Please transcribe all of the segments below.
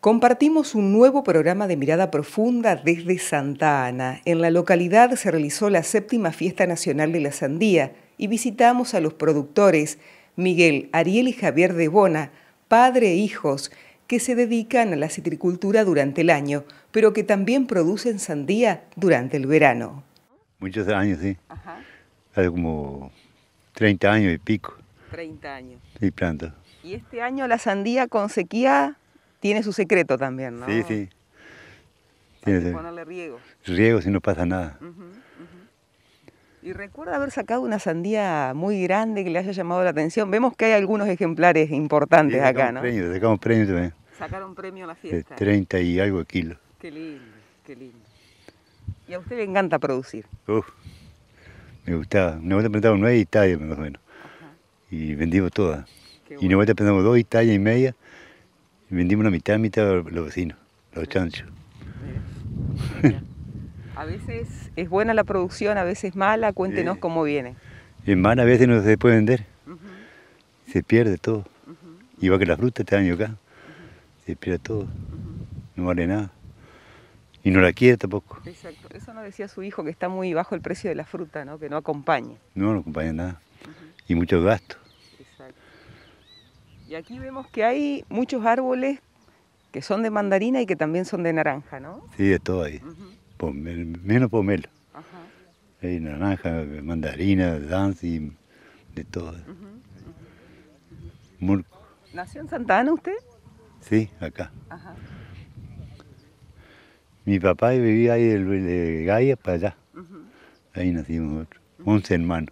Compartimos un nuevo programa de mirada profunda desde Santa Ana. En la localidad se realizó la séptima Fiesta Nacional de la Sandía y visitamos a los productores Miguel, Ariel y Javier de Bona, padre e hijos, que se dedican a la citricultura durante el año, pero que también producen sandía durante el verano. Muchos años, sí. Ajá. Hace como 30 años y pico. 30 años. Sí, planta. ¿Y este año la sandía con sequía tiene su secreto también, ¿no? Sí, sí. Tiene que ponerle riego. Riego si no pasa nada. Y recuerda haber sacado una sandía muy grande que le haya llamado la atención. Vemos que hay algunos ejemplares importantes acá, ¿no? Premios, sacamos premios también. Sacaron premio a la fiesta. De 30 y algo kilos. Qué lindo, qué lindo. Y a usted le encanta producir. Uf, me gustaba. Una gusta plantamos nueve hectáreas más o menos. Y vendimos todas. y una bueno. plantamos dos hectáreas y media vendimos la mitad, mitad a los vecinos, los chanchos. A veces es buena la producción, a veces mala, cuéntenos cómo viene. Es mala, a veces no se puede vender, se pierde todo. Y va que la fruta este año acá, se pierde todo, no vale nada. Y no la quiere tampoco. Exacto, eso nos decía su hijo, que está muy bajo el precio de la fruta, ¿no? que no acompaña. No, no acompaña nada. Y muchos gastos. Y aquí vemos que hay muchos árboles que son de mandarina y que también son de naranja, ¿no? Sí, de todo ahí. menos pomelo. Hay naranja, mandarina, y de todo. ¿Nació en Santa Ana usted? Sí, acá. Ajá. Mi papá vivía ahí de, de Gaia para allá. Ahí nacimos nosotros, Once hermanos.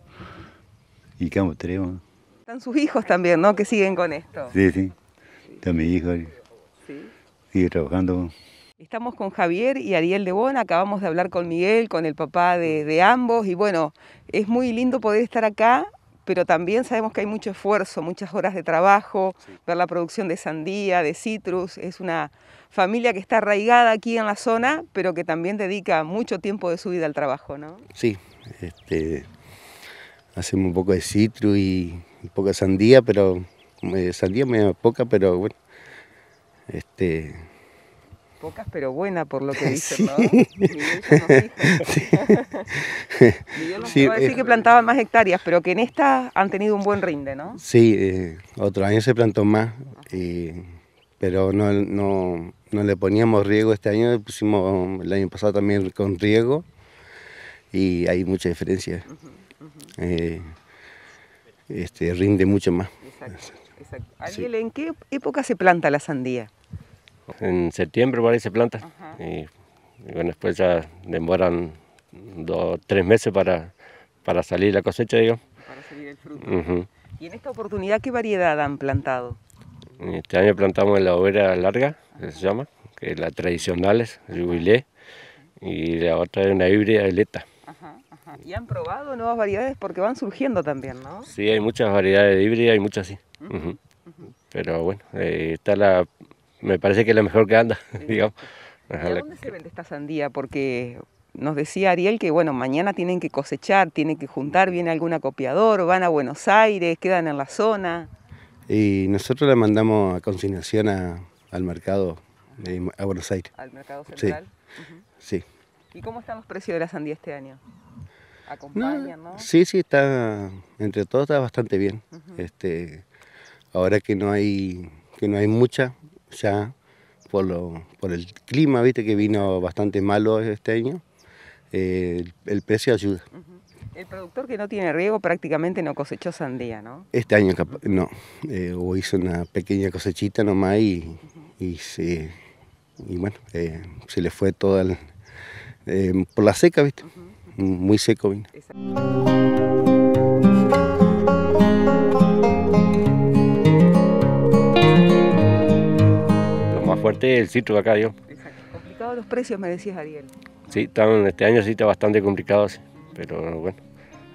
Y quedamos tres, ¿no? Están sus hijos también, ¿no? Que siguen con esto. Sí, sí. Está mi hijo. Sí. Sigue trabajando. Estamos con Javier y Ariel de Bona, acabamos de hablar con Miguel, con el papá de, ambos, y bueno, es muy lindo poder estar acá, pero también sabemos que hay mucho esfuerzo, muchas horas de trabajo, ver la producción de sandía, de citrus, es una familia que está arraigada aquí en la zona, pero que también dedica mucho tiempo de su vida al trabajo, ¿no? Sí, este, hacemos un poco de citrus y poca sandía, pero eh, sandía me poca, pero bueno. Este... Pocas pero buena por lo que dice, sí. ¿no? Sí. Miguel decir eh, que plantaban más hectáreas, pero que en esta han tenido un buen rinde, ¿no? Sí, eh, otro año se plantó más, pero no, no, no, le poníamos riego este año, le pusimos el año pasado también con riego y hay mucha diferencia. Uh este, rinde mucho más. Exacto, exacto. ¿en qué época se planta la sandía? En septiembre por ahí se planta. Y, bueno, después ya demoran dos, tres meses para, para salir la cosecha, digo. Para salir el fruto. ¿Y en esta oportunidad qué variedad han plantado? Este año plantamos la hoguera larga, que se llama, que es la tradicional, es jubilé, y la otra es una híbrida de leta. Ajá. ¿Y han probado nuevas variedades? Porque van surgiendo también, ¿no? Sí, hay muchas variedades híbridas hay y muchas sí. Pero bueno, eh, está la, me parece que es la mejor que anda, digamos. ¿Y dónde se vende esta sandía? Porque nos decía Ariel que bueno, mañana tienen que cosechar, tienen que juntar, viene algún acopiador, van a Buenos Aires, quedan en la zona. Y nosotros la mandamos a consignación al mercado, de, a Buenos Aires. ¿Al mercado central? sí. ¿Y cómo están los precios de la sandía este año? acompaña, ¿no? Sí, sí, está, entre todos está bastante bien. este, ahora que no hay, que no hay mucha, ya por, lo, por el clima, viste, que vino bastante malo este año, eh, el, precio ayuda. El productor que no tiene riego prácticamente no cosechó sandía, ¿no? Este año no, eh, hizo una pequeña cosechita nomás y, y, se, y bueno, eh, se le fue toda el, por la seca, ¿viste? muy seco vino. Lo más fuerte es el citro acá, yo. Exacto. Complicados los precios, me decías, Ariel. Sí, este año sí está bastante complicado, pero bueno,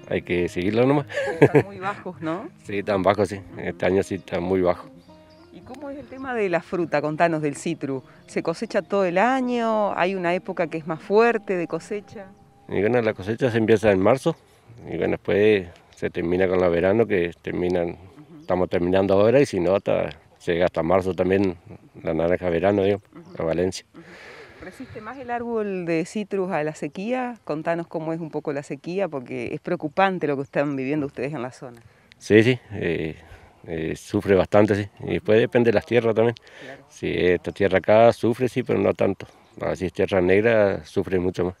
hay que seguirlo nomás. Están muy bajos, ¿no? Sí, están bajos, sí. Este año sí está muy bajo. ¿Y cómo es el tema de la fruta? Contanos del citru. ¿Se cosecha todo el año? ¿Hay una época que es más fuerte de cosecha? Y bueno, la cosecha se empieza en marzo y bueno, después se termina con la verano que terminan, estamos terminando ahora y si no, hasta, llega hasta marzo también la naranja verano, a Valencia. ¿Resiste más el árbol de citrus a la sequía? Contanos cómo es un poco la sequía, porque es preocupante lo que están viviendo ustedes en la zona. Sí, sí, eh, eh, sufre bastante, sí. Y después depende de las tierras también. Si esta tierra acá sufre, sí, pero no tanto. Así si es tierra negra, sufre mucho más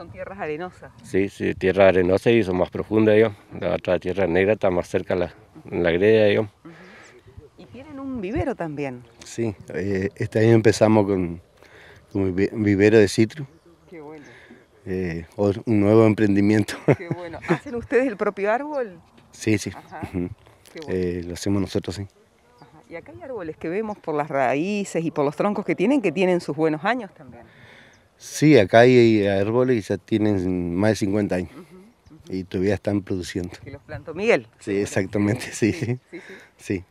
son tierras arenosas. Sí, sí, tierra arenosa y son más profundas, yo. La otra tierra negra está más cerca la, la greda, yo. Y tienen un vivero también. Sí, eh, este año empezamos con, un vivero de citro. Qué bueno. Eh, un nuevo emprendimiento. Qué bueno. ¿Hacen ustedes el propio árbol? Sí, sí. Eh, lo hacemos nosotros, sí. Y acá hay árboles que vemos por las raíces y por los troncos que tienen, que tienen sus buenos años también. Sí, acá hay árboles que ya tienen más de 50 años y todavía están produciendo. Y los plantó Miguel. Sí, exactamente, sí. sí.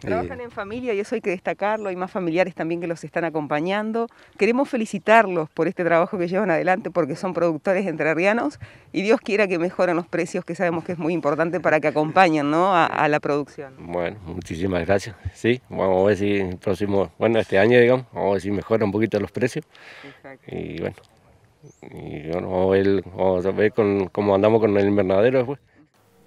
Trabajan en familia y eso hay que destacarlo. Hay más familiares también que los están acompañando. Queremos felicitarlos por este trabajo que llevan adelante porque son productores entrerrianos y Dios quiera que mejoren los precios, que sabemos que es muy importante para que acompañen ¿no? a, la producción. Bueno, muchísimas gracias. Sí, vamos a ver si el próximo, bueno, este año, digamos, vamos a ver si mejoran un poquito los precios. Exacto. Y bueno, vamos a ver, cómo andamos con el invernadero después.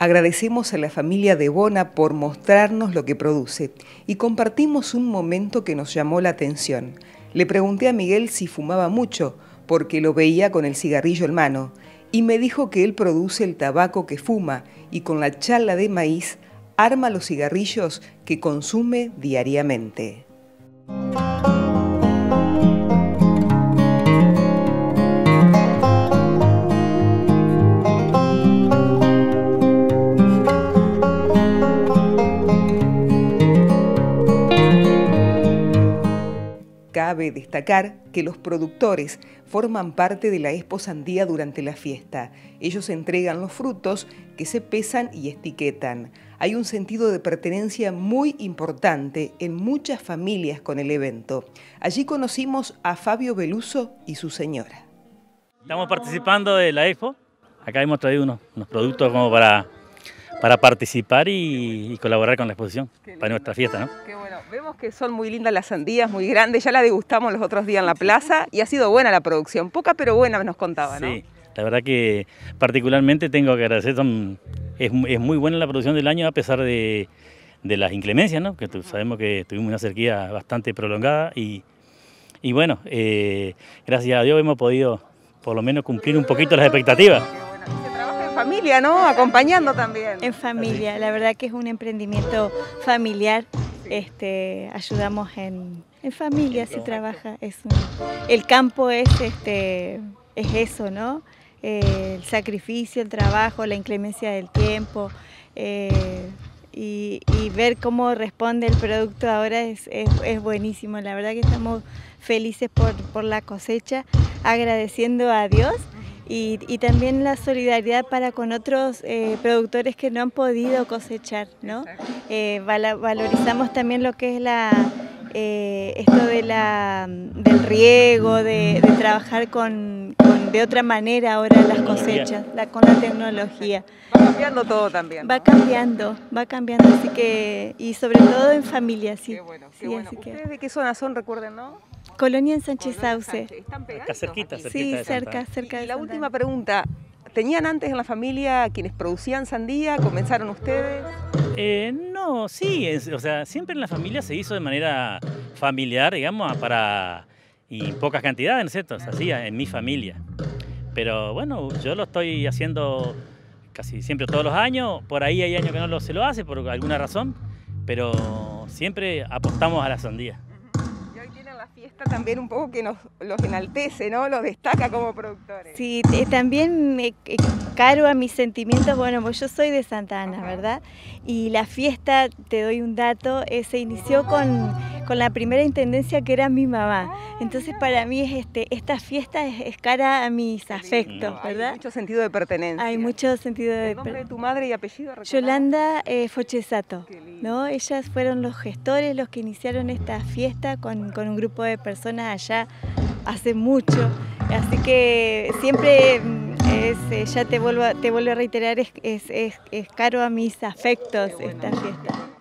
Agradecemos a la familia de Bona por mostrarnos lo que produce y compartimos un momento que nos llamó la atención. Le pregunté a Miguel si fumaba mucho, porque lo veía con el cigarrillo en mano, y me dijo que él produce el tabaco que fuma y con la chala de maíz arma los cigarrillos que consume diariamente. Cabe destacar que los productores forman parte de la Expo Sandía durante la fiesta. Ellos entregan los frutos que se pesan y etiquetan. Hay un sentido de pertenencia muy importante en muchas familias con el evento. Allí conocimos a Fabio Beluso y su señora. Estamos participando de la Expo. Acá hemos traído unos productos como para para participar y, colaborar con la exposición para nuestra fiesta. ¿no? Qué bueno. Vemos que son muy lindas las sandías, muy grandes. Ya las degustamos los otros días en la plaza y ha sido buena la producción. Poca pero buena nos contaba, ¿no? Sí, la verdad que particularmente tengo que agradecer. es, muy buena la producción del año a pesar de, las inclemencias, ¿no? Que sabemos que tuvimos una sequía bastante prolongada y, y bueno, eh, gracias a Dios hemos podido por lo menos cumplir un poquito las expectativas familia, ¿no? Acompañando también. En familia, la verdad que es un emprendimiento familiar. Este, ayudamos en, en familia, se trabaja. Es el campo es, este, es eso, ¿no? Eh, el sacrificio, el trabajo, la inclemencia del tiempo. Eh, y, ver cómo responde el producto ahora es, es, es buenísimo. La verdad que estamos felices por, por la cosecha, agradeciendo a Dios y, también la solidaridad para con otros eh, productores que no han podido cosechar, ¿no? Eh, valorizamos también lo que es la, eh, esto de la, del riego, de, trabajar con, de otra manera ahora las cosechas, la, con la tecnología. Va cambiando todo también. Va cambiando, va cambiando, así que, y sobre todo en familia, sí. Qué bueno, ¿Ustedes de qué zona son, recuerden, no? Colonia en Sánchez Sauce. está cerquita, Sí, cerca, cerca. De la última pregunta. ¿Tenían antes en la familia quienes producían sandía? ¿Comenzaron ustedes? Eh, no, sí, o sea, siempre en la familia se hizo de manera familiar, digamos, para y pocas cantidades, ¿no es cierto? en mi familia. Pero bueno, yo lo estoy haciendo casi siempre todos los años, por ahí hay años que no se lo hace por alguna razón, pero siempre apostamos a la sandía esta también un poco que nos los enaltece, ¿no? Los destaca como productores. Sí, eh, también me eh, eh, caro a mis sentimientos, bueno, pues yo soy de Santa Ana, ¿verdad? Y la fiesta, te doy un dato, se inició con, la primera intendencia que era mi mamá. Ah. Entonces para mí es este, esta fiesta es, cara a mis afectos, ¿verdad? Hay mucho sentido de pertenencia. Hay mucho sentido de pertenencia. nombre tu madre y apellido? Yolanda eh, Fochesato, ¿no? Ellas fueron los gestores, los que iniciaron esta fiesta con, un grupo de personas allá hace mucho. Así que siempre mm, eh, ya te vuelvo, te vuelvo a reiterar, es, es, es caro a mis afectos esta fiesta.